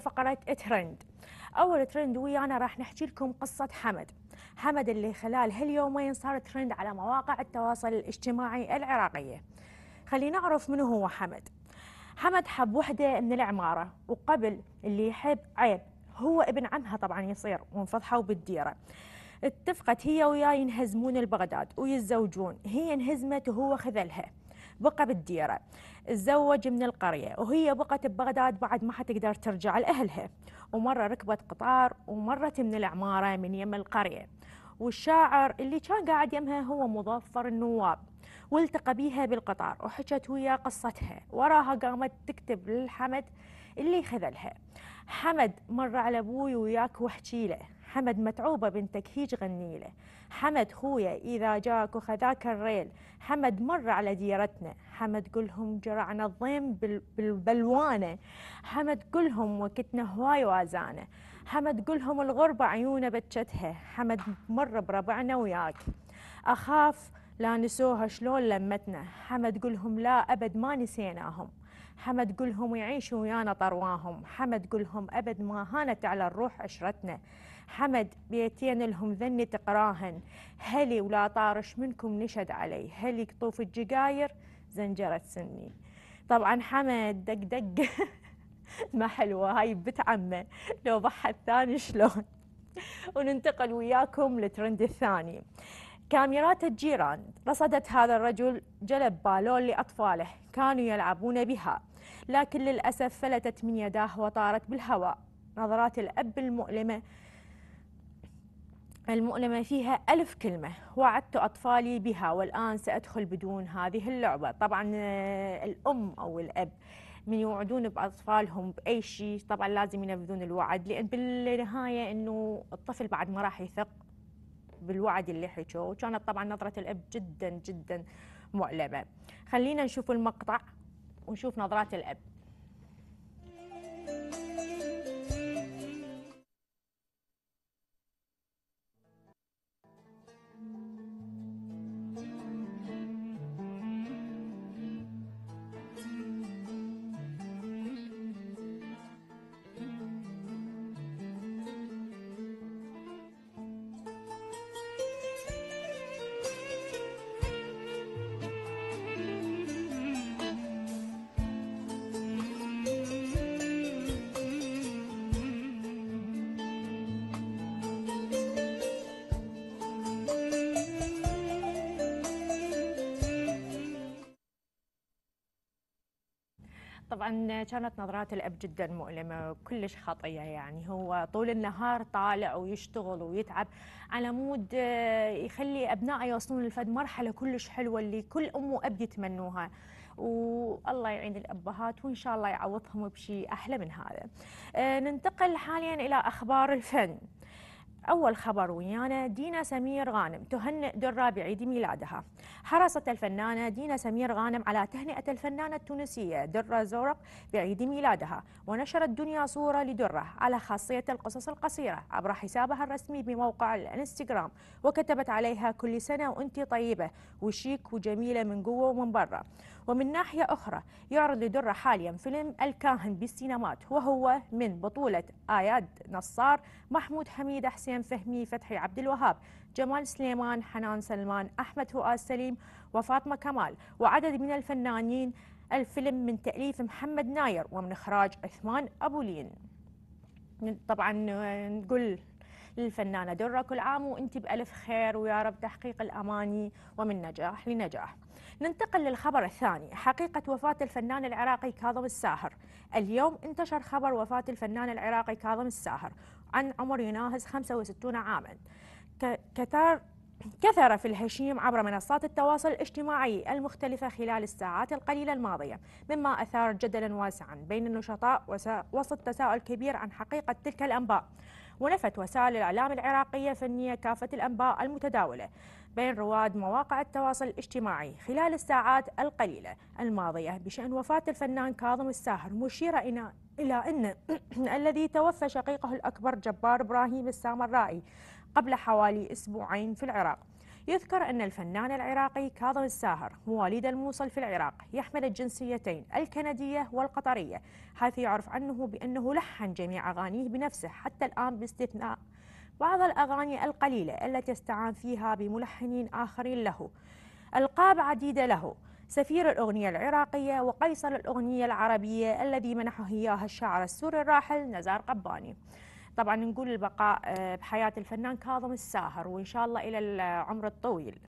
فقرة ترند أول ترند ويانا راح نحكي لكم قصة حمد حمد اللي خلال هاليومين صار ترند على مواقع التواصل الاجتماعي العراقية خلينا نعرف من هو حمد حمد حب وحدة من العمارة وقبل اللي يحب عيب هو ابن عمها طبعا يصير وانفضحوا بالديرة اتفقت هي وياه ينهزمون البغداد ويتزوجون هي انهزمت وهو خذلها بقى بالديرة تزوج من القرية وهي بقت ببغداد بعد ما حتقدر ترجع لأهلها ومرة ركبت قطار ومرت من العمارة من يم القرية والشاعر اللي كان قاعد يمها هو مظفر النواب والتقى بيها بالقطار وحكت وياه قصتها وراها قامت تكتب للحمد اللي خذلها حمد مر على ابوي وياك واحكي له حمد متعوبة بنتك هيج غنيلة حمد خويا إذا جاك وخذاك الريل حمد مر على ديرتنا حمد قلهم جرعنا الضيم بالبلوانة حمد قلهم وقتنا هواي وازانة حمد قلهم الغربة عيونه بتشتها حمد مر بربعنا وياك أخاف لا نسوها شلون لمتنا حمد قلهم لا أبد ما نسيناهم حمد قلهم يعيشوا ويانا طرواهم حمد قلهم أبد ما هانت على الروح عشرتنا حمد بيتين لهم ذني تقراهن هلي ولا طارش منكم نشد علي هلي قطوف الجقاير زنجرة سني طبعا حمد دق دق ما حلوة هاي بت عمه لو ضحى ثاني شلون وننتقل وياكم للترند الثاني كاميرات الجيران رصدت هذا الرجل جلب بالون لأطفاله كانوا يلعبون بها لكن للأسف فلتت من يداه وطارت بالهواء نظرات الأب المؤلمة المؤلمة فيها ألف كلمة وعدت أطفالي بها والآن سأدخل بدون هذه اللعبة طبعا آه، الأم أو الأب من يوعدون بأطفالهم بأي شيء طبعا لازم ينفذون الوعد لأن بالنهاية أنه الطفل بعد ما راح يثق بالوعد اللي حكوه وكانت طبعا نظرة الأب جدا جدا مؤلمة خلينا نشوف المقطع ونشوف نظرات الأب طبعا كانت نظرات الاب جدا مؤلمه كلش خطيه يعني هو طول النهار طالع ويشتغل ويتعب على مود آه، يخلي ابنائه يوصلون لفد مرحله كلش حلوه اللي كل ام واب يتمنوها والله يعين الابهات وان شاء الله يعوضهم بشيء احلى من هذا. آه، ننتقل حاليا الى اخبار الفن. أول خبر ويانا دينا سمير غانم تهنئ درة بعيد ميلادها حرصت الفنانة دينا سمير غانم على تهنئة الفنانة التونسية درة زورق بعيد ميلادها ونشرت دنيا صورة لدرة على خاصية القصص القصيرة عبر حسابها الرسمي بموقع الانستغرام وكتبت عليها كل سنة وانت طيبة وشيك وجميلة من جوه ومن برا ومن ناحية أخرى يعرض لدرة حاليا فيلم الكاهن بالسينمات وهو من بطولة آياد نصار محمود حميد حسين فهمي فتحي عبد الوهاب جمال سليمان حنان سلمان أحمد فؤاد سليم وفاطمة كمال وعدد من الفنانين الفيلم من تأليف محمد ناير ومن إخراج عثمان أبو لين طبعا نقول للفنانة درة كل عام وانت بألف خير ويا رب تحقيق الأماني ومن نجاح لنجاح ننتقل للخبر الثاني حقيقة وفاة الفنان العراقي كاظم الساهر اليوم انتشر خبر وفاة الفنان العراقي كاظم الساهر عن عمر يناهز 65 عاما كثر كثر في الهشيم عبر منصات التواصل الاجتماعي المختلفة خلال الساعات القليلة الماضية مما أثار جدلا واسعا بين النشطاء وسط تساؤل كبير عن حقيقة تلك الأنباء ونفت وسائل الإعلام العراقية فنية كافة الأنباء المتداولة بين رواد مواقع التواصل الاجتماعي خلال الساعات القليلة الماضية بشأن وفاة الفنان كاظم الساهر مشيرة إلى أن الذي توفى شقيقه الأكبر جبار إبراهيم السامرائي قبل حوالي أسبوعين في العراق يذكر أن الفنان العراقي كاظم الساهر مواليد الموصل في العراق يحمل الجنسيتين الكندية والقطرية حيث يعرف عنه بأنه لحن جميع أغانيه بنفسه حتى الآن باستثناء بعض الأغاني القليلة التي استعان فيها بملحنين آخرين له ألقاب عديدة له سفير الأغنية العراقية وقيصر الأغنية العربية الذي منحه إياها الشاعر السوري الراحل نزار قباني طبعا نقول البقاء آه، بحياة الفنان كاظم الساهر وإن شاء الله إلى العمر الطويل